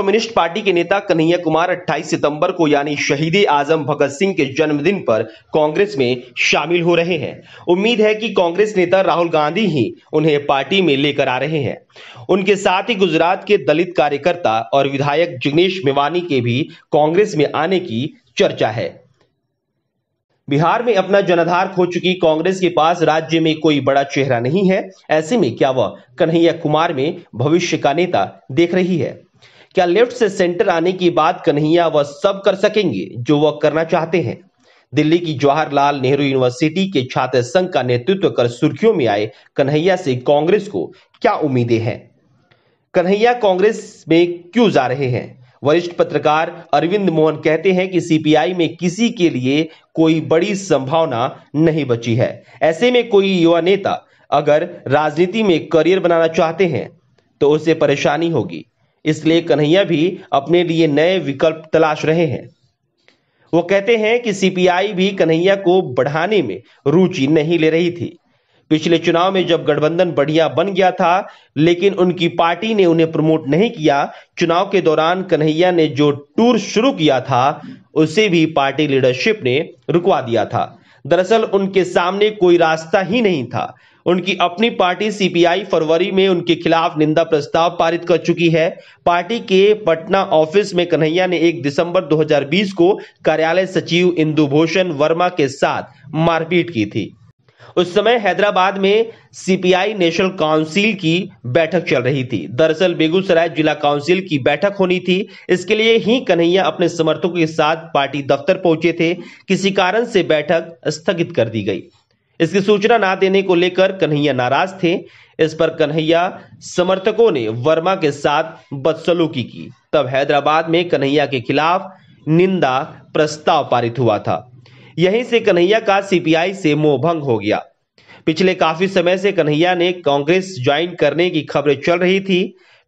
communist party के नेता कन्हैया कुमार 28 सितंबर को यानी शहीद आजम भगत सिंह के जन्मदिन पर कांग्रेस में शामिल हो रहे हैं उम्मीद है कि कांग्रेस नेता राहुल गांधी ही उन्हें पार्टी में लेकर आ रहे हैं उनके साथ ही गुजरात के दलित कार्यकर्ता और विधायक जिग्नेश मेवानी के भी कांग्रेस में आने की चर्चा है बिहार में अपना जनाधार खो चुकी कांग्रेस के पास राज्य में कोई बड़ा चेहरा नहीं है ऐसे में क्या वह कन्हैया कुमार में भविष्य का नेता देख रही है क्या लेफ्ट से सेंटर आने की बात कन्हैया वह सब कर सकेंगे जो वह करना चाहते हैं दिल्ली की जवाहरलाल नेहरू यूनिवर्सिटी के छात्र संघ का नेतृत्व कर सुर्खियों में आए कन्हैया से कांग्रेस को क्या उम्मीदें हैं कन्हैया कांग्रेस में क्यों जा रहे हैं वरिष्ठ पत्रकार अरविंद मोहन कहते हैं कि सीपीआई में किसी के लिए कोई बड़ी संभावना नहीं बची है ऐसे में कोई युवा नेता अगर राजनीति में करियर बनाना चाहते हैं तो उसे परेशानी होगी इसलिए कन्हैया भी अपने लिए नए विकल्प तलाश रहे हैं वो कहते हैं कि सीपीआई भी कन्हैया को बढ़ाने में रुचि नहीं ले रही थी पिछले चुनाव में जब गठबंधन बढ़िया बन गया था लेकिन उनकी पार्टी ने उन्हें प्रमोट नहीं किया चुनाव के दौरान कन्हैया ने जो टूर शुरू किया था उसे भी पार्टी लीडरशिप ने रुकवा दिया था दरअसल उनके सामने कोई रास्ता ही नहीं था उनकी अपनी पार्टी सीपीआई फरवरी में उनके खिलाफ निंदा प्रस्ताव पारित कर चुकी है पार्टी के पटना ऑफिस में कन्हैया ने 1 दिसंबर 2020 को कार्यालय सचिव इंदु भूषण वर्मा के साथ मारपीट की थी उस समय हैदराबाद में सीपीआई नेशनल काउंसिल की बैठक चल रही थी दरअसल बेगूसराय जिला काउंसिल की बैठक होनी थी इसके लिए ही कन्हैया अपने समर्थकों के साथ पार्टी दफ्तर पहुंचे थे किसी कारण से बैठक स्थगित कर दी गई इसकी सूचना ना देने को लेकर कन्हैया नाराज थे इस पर कन्हैया समर्थकों ने वर्मा के साथ बदसलूकी की तब हैदराबाद में कन्हैया के खिलाफ निंदा प्रस्ताव पारित हुआ था यहीं से कन्हैया का सीपीआई से भंग हो गया पिछले काफी समय से कन्हैया ने कांग्रेस ज्वाइन करने की खबरें चल रही थी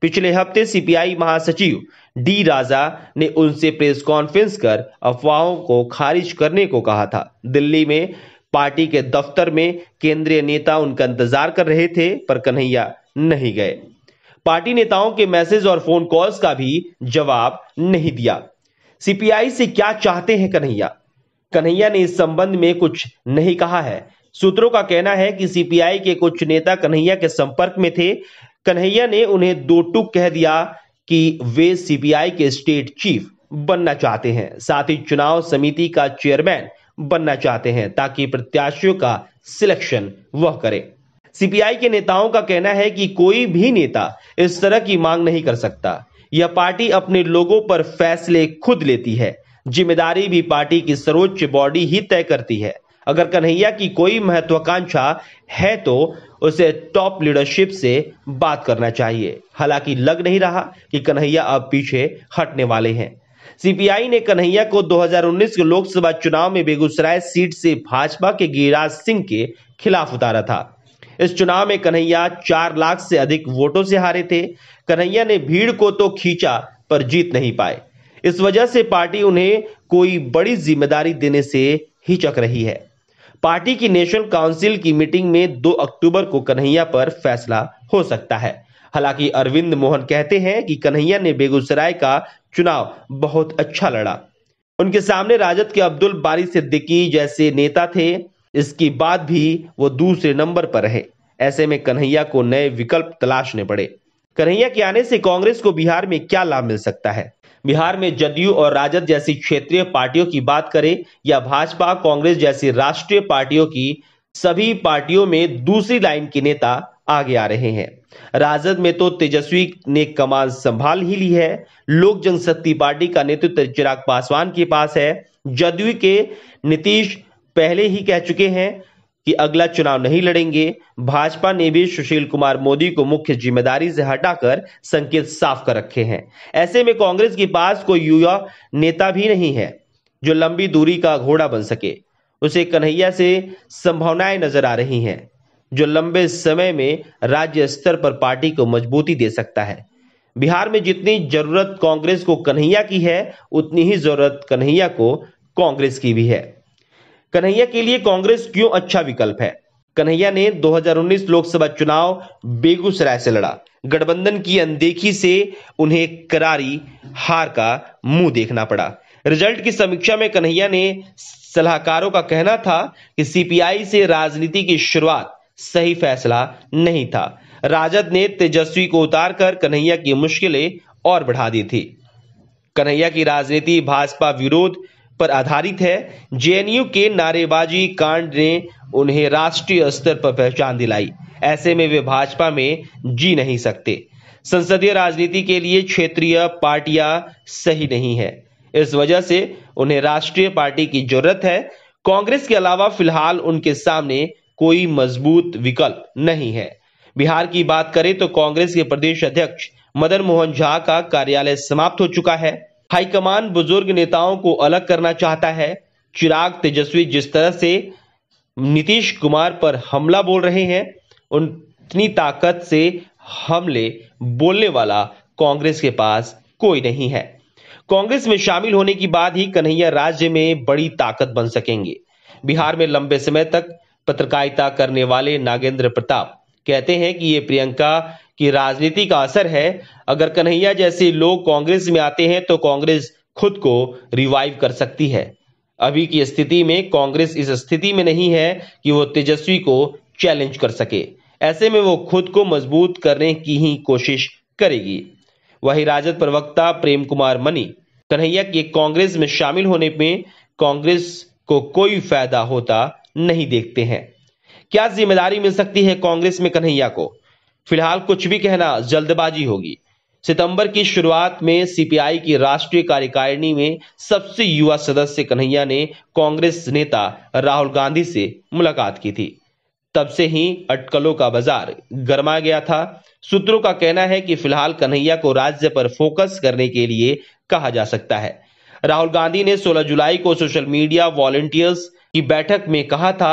पिछले हफ्ते सीपीआई महासचिव डी राजा ने उनसे प्रेस कॉन्फ्रेंस कर अफवाहों को खारिज करने को कहा था दिल्ली में पार्टी के दफ्तर में केंद्रीय नेता उनका इंतजार कर रहे थे पर कन्हैया नहीं गए पार्टी नेताओं के मैसेज और फोन कॉल्स का भी जवाब नहीं दिया सीपीआई से क्या चाहते हैं कन्हैया कन्हैया ने इस संबंध में कुछ नहीं कहा है सूत्रों का कहना है कि सीपीआई के कुछ नेता कन्हैया के संपर्क में थे कन्हैया ने उन्हें दो टुक कह दिया कि वे सीपीआई के स्टेट चीफ बनना चाहते हैं साथ ही चुनाव समिति का चेयरमैन बनना चाहते हैं ताकि प्रत्याशियों का सिलेक्शन वह करे सीपीआई के नेताओं का कहना है कि कोई भी नेता इस तरह की मांग नहीं कर सकता यह पार्टी अपने लोगों पर फैसले खुद लेती है जिम्मेदारी भी पार्टी की सर्वोच्च बॉडी ही तय करती है अगर कन्हैया की कोई महत्वाकांक्षा है तो उसे टॉप लीडरशिप से बात करना चाहिए हालांकि लग नहीं रहा कि कन्हैया अब पीछे हटने वाले हैं सीपीआई ने कन्हैया को 2019 के लोकसभा चुनाव में बेगूसराय सीट से भाजपा के गिरिराज सिंह के खिलाफ उतारा था इस चुनाव में कन्हैया चार लाख से अधिक वोटों से हारे थे कन्हैया ने भीड़ को तो खींचा पर जीत नहीं पाए इस वजह से पार्टी उन्हें कोई बड़ी जिम्मेदारी देने से हिचक रही है पार्टी की नेशनल काउंसिल की मीटिंग में 2 अक्टूबर को कन्हैया पर फैसला हो सकता है हालांकि अरविंद मोहन कहते हैं कि कन्हैया ने बेगूसराय का चुनाव बहुत अच्छा लड़ा उनके सामने राजद के अब्दुल बारी सिद्दीकी जैसे नेता थे इसके बाद भी वो दूसरे नंबर पर रहे ऐसे में कन्हैया को नए विकल्प तलाशने पड़े कन्हैया के आने से कांग्रेस को बिहार में क्या लाभ मिल सकता है बिहार में जदयू और राजद जैसी क्षेत्रीय पार्टियों की बात करें या भाजपा कांग्रेस जैसी राष्ट्रीय पार्टियों की सभी पार्टियों में दूसरी लाइन के नेता आगे आ रहे हैं राजद में तो तेजस्वी ने कमान संभाल ही ली है लोक जनशक्ति पार्टी का नेतृत्व चिराग पासवान के पास है जदयू के नीतीश पहले ही कह चुके हैं कि अगला चुनाव नहीं लड़ेंगे भाजपा ने भी सुशील कुमार मोदी को मुख्य जिम्मेदारी से हटाकर संकेत साफ कर रखे हैं ऐसे में कांग्रेस के पास कोई युवा नेता भी नहीं है जो लंबी दूरी का घोड़ा बन सके उसे कन्हैया से संभावनाएं नजर आ रही हैं जो लंबे समय में राज्य स्तर पर पार्टी को मजबूती दे सकता है बिहार में जितनी जरूरत कांग्रेस को कन्हैया की है उतनी ही जरूरत कन्हैया को कांग्रेस की भी है कन्हैया के लिए कांग्रेस क्यों अच्छा विकल्प है कन्हैया ने 2019 लोकसभा चुनाव बेगूसराय से लड़ा गठबंधन की अनदेखी से उन्हें करारी हार का मुंह देखना पड़ा रिजल्ट की समीक्षा में कन्हैया ने सलाहकारों का कहना था कि सीपीआई से राजनीति की शुरुआत सही फैसला नहीं था राजद ने तेजस्वी को उतारकर कन्हैया की मुश्किलें और बढ़ा दी थी कन्हैया की राजनीति भाजपा विरोध पर आधारित है जेएनयू के नारेबाजी कांड ने उन्हें राष्ट्रीय स्तर पर पहचान दिलाई ऐसे में वे भाजपा में जी नहीं सकते संसदीय राजनीति के लिए क्षेत्रीय पार्टियां सही नहीं है इस वजह से उन्हें राष्ट्रीय पार्टी की जरूरत है कांग्रेस के अलावा फिलहाल उनके सामने कोई मजबूत विकल्प नहीं है बिहार की बात करें तो कांग्रेस के प्रदेश अध्यक्ष मदन मोहन झा का कार्यालय समाप्त हो चुका है हाईकमान बुजुर्ग नेताओं को अलग करना चाहता है चिराग तेजस्वी जिस तरह से नीतीश कुमार पर हमला बोल रहे हैं उतनी ताकत से हमले बोलने वाला कांग्रेस के पास कोई नहीं है कांग्रेस में शामिल होने की बाद ही कन्हैया राज्य में बड़ी ताकत बन सकेंगे बिहार में लंबे समय तक पत्रकारिता करने वाले नागेंद्र प्रताप कहते हैं कि ये प्रियंका की राजनीति का असर है अगर कन्हैया जैसे लोग कांग्रेस में आते हैं तो कांग्रेस खुद को रिवाइव कर सकती है अभी की स्थिति में कांग्रेस इस स्थिति में नहीं है कि वो तेजस्वी को चैलेंज कर सके ऐसे में वो खुद को मजबूत करने की ही कोशिश करेगी वही राजद प्रवक्ता प्रेम कुमार मनी कन्हैया के कांग्रेस में शामिल होने में कांग्रेस को कोई फायदा होता नहीं देखते हैं क्या जिम्मेदारी मिल सकती है कांग्रेस में कन्हैया को फिलहाल कुछ भी कहना जल्दबाजी होगी सितंबर की शुरुआत में सीपीआई की राष्ट्रीय कार्यकारिणी में सबसे युवा सदस्य कन्हैया ने कांग्रेस नेता राहुल गांधी से मुलाकात की थी तब से ही अटकलों का बाजार गर्मा गया था सूत्रों का कहना है कि फिलहाल कन्हैया को राज्य पर फोकस करने के लिए कहा जा सकता है राहुल गांधी ने 16 जुलाई को सोशल मीडिया वॉलेंटियर्स की बैठक में कहा था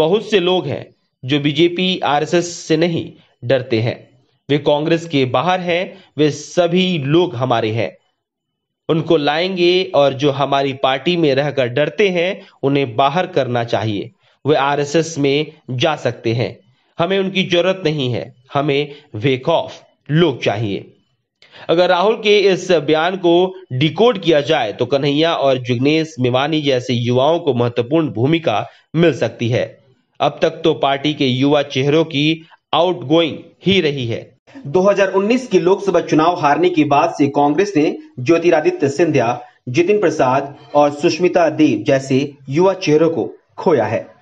बहुत से लोग हैं जो बीजेपी आरएसएस से नहीं डरते हैं वे कांग्रेस के बाहर हैं वे सभी लोग हमारे हैं उनको लाएंगे और जो हमारी पार्टी में रहकर डरते हैं उन्हें बाहर करना चाहिए वे आरएसएस में जा सकते हैं हमें उनकी जरूरत नहीं है हमें वेक ऑफ लोग चाहिए अगर राहुल के इस बयान को डिकोड किया जाए तो कन्हैया और जुगनेश मेवानी जैसे युवाओं को महत्वपूर्ण भूमिका मिल सकती है अब तक तो पार्टी के युवा चेहरों की आउटगोइंग ही रही है 2019 के लोकसभा चुनाव हारने के बाद से कांग्रेस ने ज्योतिरादित्य सिंधिया जितिन प्रसाद और सुष्मिता देव जैसे युवा चेहरों को खोया है